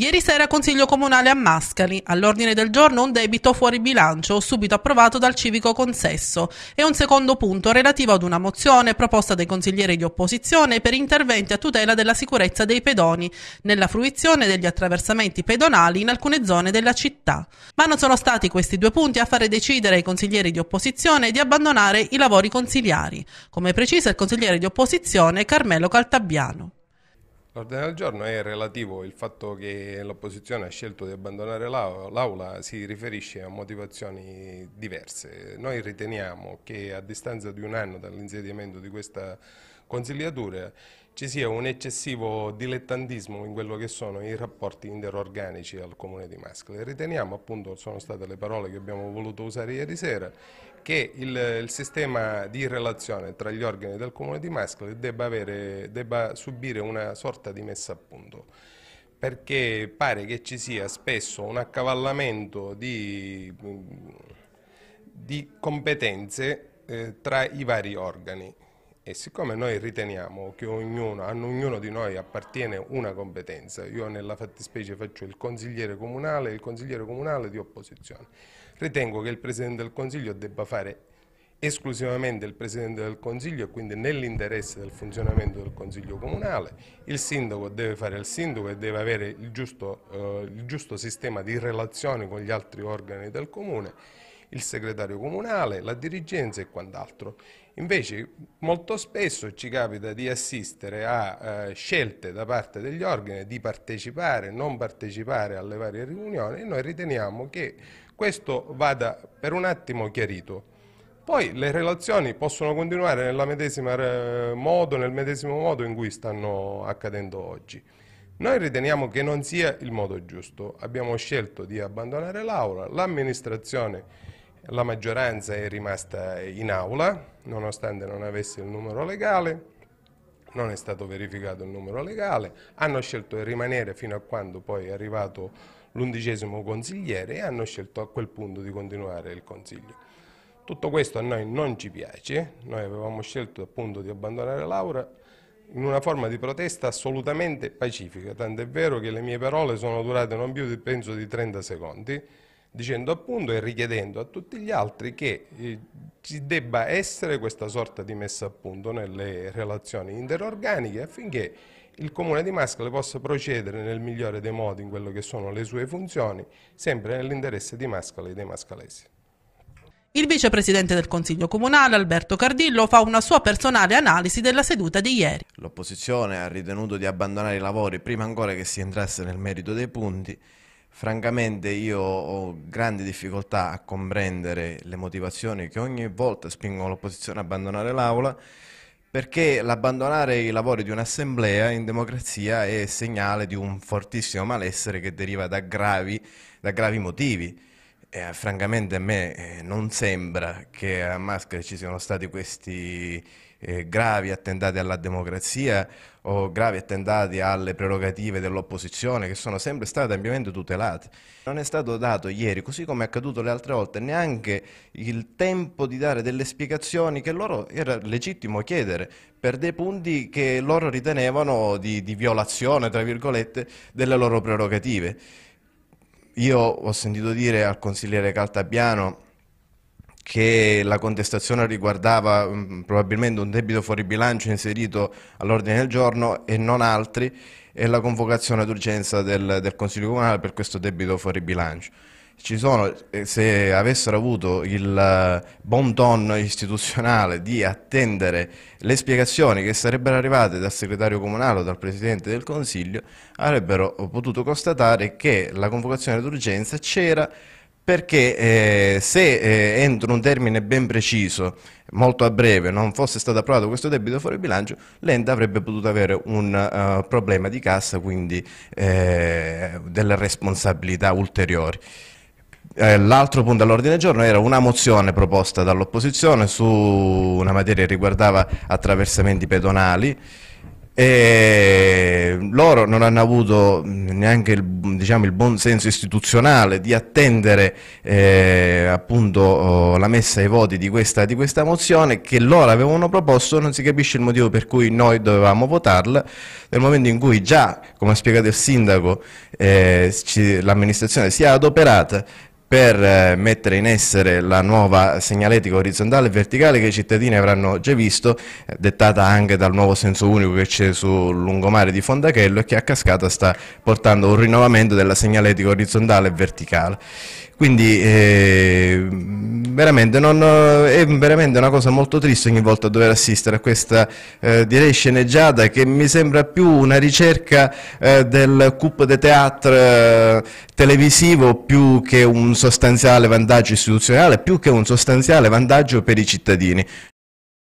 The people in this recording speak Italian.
Ieri sera Consiglio Comunale a Mascali, all'ordine del giorno un debito fuori bilancio, subito approvato dal civico consesso, e un secondo punto relativo ad una mozione proposta dai consiglieri di opposizione per interventi a tutela della sicurezza dei pedoni, nella fruizione degli attraversamenti pedonali in alcune zone della città. Ma non sono stati questi due punti a fare decidere ai consiglieri di opposizione di abbandonare i lavori consiliari, come precisa il consigliere di opposizione Carmelo Caltabbiano. L'ordine del giorno è relativo il fatto che l'opposizione ha scelto di abbandonare l'aula si riferisce a motivazioni diverse. Noi riteniamo che a distanza di un anno dall'insediamento di questa consigliatura ci sia un eccessivo dilettantismo in quello che sono i rapporti interorganici al Comune di Mascali. Riteniamo, appunto, sono state le parole che abbiamo voluto usare ieri sera, che il, il sistema di relazione tra gli organi del Comune di Mascali debba, avere, debba subire una sorta di messa a punto perché pare che ci sia spesso un accavallamento di, di competenze eh, tra i vari organi. E siccome noi riteniamo che ognuno, a ognuno di noi appartiene una competenza, io nella fattispecie faccio il consigliere comunale e il consigliere comunale di opposizione, ritengo che il Presidente del Consiglio debba fare esclusivamente il Presidente del Consiglio e quindi nell'interesse del funzionamento del Consiglio Comunale, il Sindaco deve fare il Sindaco e deve avere il giusto, eh, il giusto sistema di relazioni con gli altri organi del Comune il segretario comunale, la dirigenza e quant'altro. Invece molto spesso ci capita di assistere a eh, scelte da parte degli organi di partecipare, non partecipare alle varie riunioni e noi riteniamo che questo vada per un attimo chiarito. Poi le relazioni possono continuare eh, nel medesimo modo in cui stanno accadendo oggi. Noi riteniamo che non sia il modo giusto. Abbiamo scelto di abbandonare l'Aula, l'amministrazione la maggioranza è rimasta in aula, nonostante non avesse il numero legale, non è stato verificato il numero legale, hanno scelto di rimanere fino a quando poi è arrivato l'undicesimo consigliere e hanno scelto a quel punto di continuare il consiglio. Tutto questo a noi non ci piace, noi avevamo scelto appunto di abbandonare Laura in una forma di protesta assolutamente pacifica, tant'è vero che le mie parole sono durate non più di, penso di 30 secondi, dicendo appunto e richiedendo a tutti gli altri che eh, ci debba essere questa sorta di messa a punto nelle relazioni interorganiche affinché il Comune di Mascale possa procedere nel migliore dei modi in quello che sono le sue funzioni, sempre nell'interesse di Mascale e dei mascalesi. Il vicepresidente del Consiglio Comunale, Alberto Cardillo, fa una sua personale analisi della seduta di ieri. L'opposizione ha ritenuto di abbandonare i lavori prima ancora che si entrasse nel merito dei punti Francamente io ho grandi difficoltà a comprendere le motivazioni che ogni volta spingono l'opposizione a abbandonare l'Aula, perché l'abbandonare i lavori di un'assemblea in democrazia è segnale di un fortissimo malessere che deriva da gravi, da gravi motivi. Eh, francamente a me eh, non sembra che a Mascare ci siano stati questi eh, gravi attentati alla democrazia o gravi attentati alle prerogative dell'opposizione che sono sempre state ampiamente tutelate. Non è stato dato ieri, così come è accaduto le altre volte, neanche il tempo di dare delle spiegazioni che loro era legittimo chiedere per dei punti che loro ritenevano di, di violazione, tra virgolette, delle loro prerogative. Io ho sentito dire al consigliere Caltabiano che la contestazione riguardava mh, mm, probabilmente un debito fuori bilancio inserito all'ordine del giorno e non altri e la convocazione d'urgenza del, del Consiglio Comunale per questo debito fuori bilancio ci sono, eh, se avessero avuto il eh, bon ton istituzionale di attendere le spiegazioni che sarebbero arrivate dal segretario comunale o dal presidente del consiglio, avrebbero potuto constatare che la convocazione d'urgenza c'era perché eh, se eh, entro un termine ben preciso, molto a breve, non fosse stato approvato questo debito fuori bilancio, l'ENDA avrebbe potuto avere un uh, problema di cassa, quindi eh, delle responsabilità ulteriori. Eh, l'altro punto all'ordine del giorno era una mozione proposta dall'opposizione su una materia che riguardava attraversamenti pedonali e loro non hanno avuto neanche il, diciamo, il buon senso istituzionale di attendere eh, appunto, oh, la messa ai voti di questa, di questa, mozione che loro avevano proposto, non si capisce il motivo per cui noi dovevamo votarla, nel momento in cui già, come ha spiegato il sindaco, eh, l'amministrazione si è adoperata per eh, mettere in essere la nuova segnaletica orizzontale e verticale che i cittadini avranno già visto, eh, dettata anche dal nuovo senso unico che c'è sul lungomare di Fondachello e che a cascata sta portando un rinnovamento della segnaletica orizzontale e verticale. Quindi eh, veramente non, è veramente una cosa molto triste ogni volta dover assistere a questa eh, direi sceneggiata che mi sembra più una ricerca eh, del coup de théâtre eh, televisivo più che un sostanziale vantaggio istituzionale più che un sostanziale vantaggio per i cittadini.